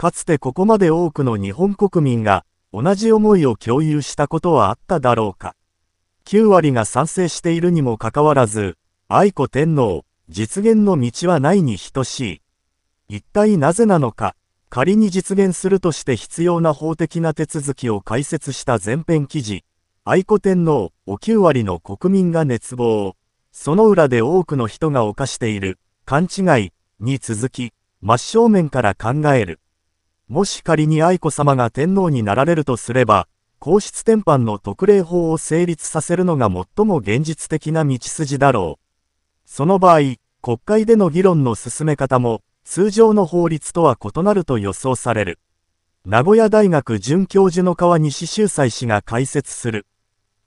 かつてここまで多くの日本国民が同じ思いを共有したことはあっただろうか。9割が賛成しているにもかかわらず、愛子天皇、実現の道はないに等しい。一体なぜなのか、仮に実現するとして必要な法的な手続きを解説した前編記事、愛子天皇を9割の国民が熱望、その裏で多くの人が犯している、勘違いに続き、真正面から考える。もし仮に愛子さまが天皇になられるとすれば、皇室典範の特例法を成立させるのが最も現実的な道筋だろう。その場合、国会での議論の進め方も、通常の法律とは異なると予想される。名古屋大学准教授の川西秀才氏が解説する。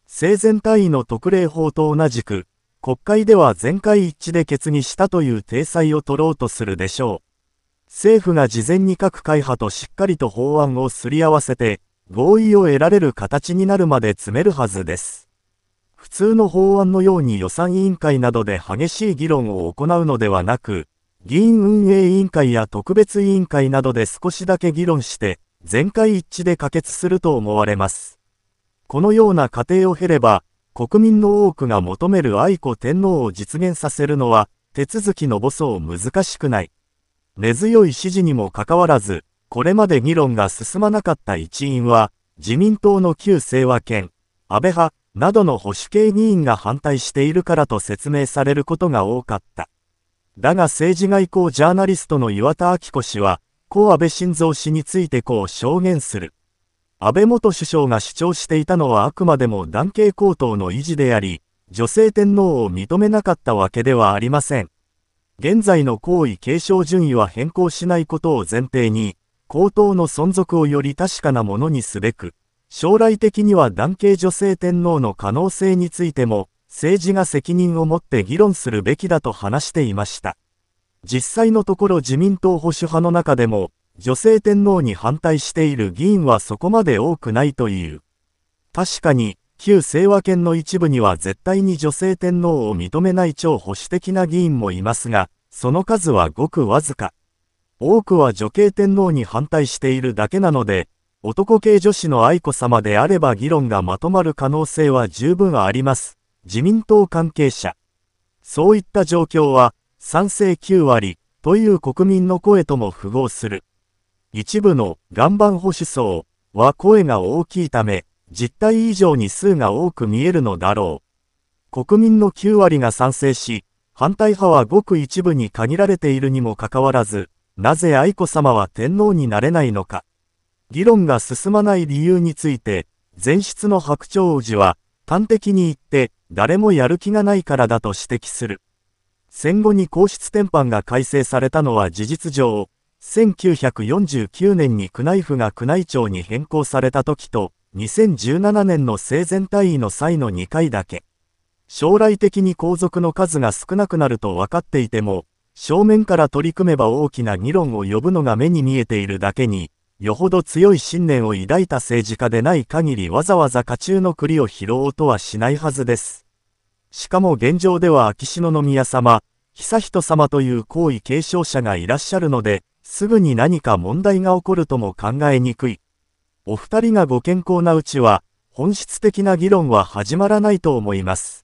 生前退位の特例法と同じく、国会では全会一致で決議したという体裁を取ろうとするでしょう。政府が事前に各会派としっかりと法案をすり合わせて、合意を得られる形になるまで詰めるはずです。普通の法案のように予算委員会などで激しい議論を行うのではなく、議員運営委員会や特別委員会などで少しだけ議論して、全会一致で可決すると思われます。このような過程を経れば、国民の多くが求める愛子天皇を実現させるのは、手続きの母層難しくない。根強い支持にもかかわらず、これまで議論が進まなかった一因は、自民党の旧清和圏、安倍派などの保守系議員が反対しているからと説明されることが多かった。だが政治外交ジャーナリストの岩田明子氏は、高安倍晋三氏についてこう証言する。安倍元首相が主張していたのはあくまでも男系高等の維持であり、女性天皇を認めなかったわけではありません。現在の皇位継承順位は変更しないことを前提に、皇統の存続をより確かなものにすべく、将来的には男系女性天皇の可能性についても、政治が責任を持って議論するべきだと話していました。実際のところ自民党保守派の中でも、女性天皇に反対している議員はそこまで多くないという。確かに、旧清和圏の一部には絶対に女性天皇を認めない超保守的な議員もいますが、その数はごくわずか。多くは女系天皇に反対しているだけなので、男系女子の愛子さまであれば議論がまとまる可能性は十分あります。自民党関係者。そういった状況は、賛成9割という国民の声とも符合する。一部の岩盤保守層は声が大きいため、実態以上に数が多く見えるのだろう。国民の9割が賛成し、反対派はごく一部に限られているにもかかわらず、なぜ愛子さまは天皇になれないのか。議論が進まない理由について、前室の白鳥王子は、端的に言って、誰もやる気がないからだと指摘する。戦後に皇室典範が改正されたのは事実上、1949年に宮内府が宮内庁に変更された時と、2017年の生前退位の際の2回だけ。将来的に皇族の数が少なくなると分かっていても、正面から取り組めば大きな議論を呼ぶのが目に見えているだけに、よほど強い信念を抱いた政治家でない限りわざわざ家中の栗を拾おうとはしないはずです。しかも現状では秋篠宮様、悠仁様という皇位継承者がいらっしゃるので、すぐに何か問題が起こるとも考えにくい。お二人がご健康なうちは、本質的な議論は始まらないと思います。